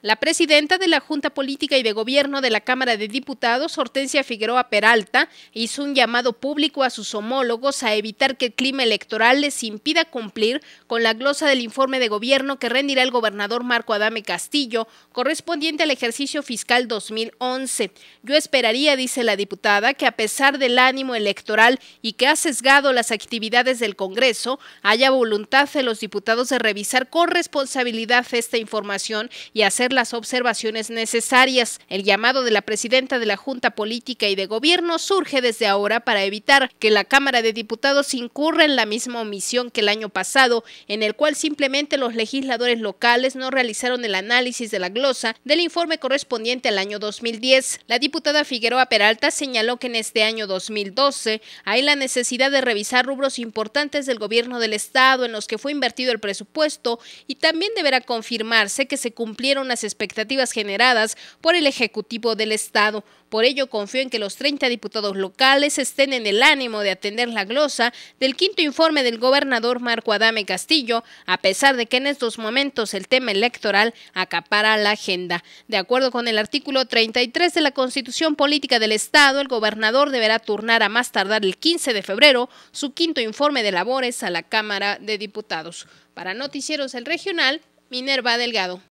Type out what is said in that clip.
La presidenta de la Junta Política y de Gobierno de la Cámara de Diputados, Hortensia Figueroa Peralta, hizo un llamado público a sus homólogos a evitar que el clima electoral les impida cumplir con la glosa del informe de gobierno que rendirá el gobernador Marco Adame Castillo, correspondiente al ejercicio fiscal 2011. Yo esperaría, dice la diputada, que a pesar del ánimo electoral y que ha sesgado las actividades del Congreso, haya voluntad de los diputados de revisar con responsabilidad esta información y hacer las observaciones necesarias. El llamado de la presidenta de la Junta Política y de Gobierno surge desde ahora para evitar que la Cámara de Diputados incurra en la misma omisión que el año pasado, en el cual simplemente los legisladores locales no realizaron el análisis de la glosa del informe correspondiente al año 2010. La diputada Figueroa Peralta señaló que en este año 2012 hay la necesidad de revisar rubros importantes del gobierno del Estado en los que fue invertido el presupuesto y también deberá confirmarse que se cumplieron las expectativas generadas por el Ejecutivo del Estado. Por ello, confío en que los 30 diputados locales estén en el ánimo de atender la glosa del quinto informe del gobernador Marco Adame Castillo, a pesar de que en estos momentos el tema electoral acapara la agenda. De acuerdo con el artículo 33 de la Constitución Política del Estado, el gobernador deberá turnar a más tardar el 15 de febrero su quinto informe de labores a la Cámara de Diputados. Para Noticieros El Regional, Minerva Delgado.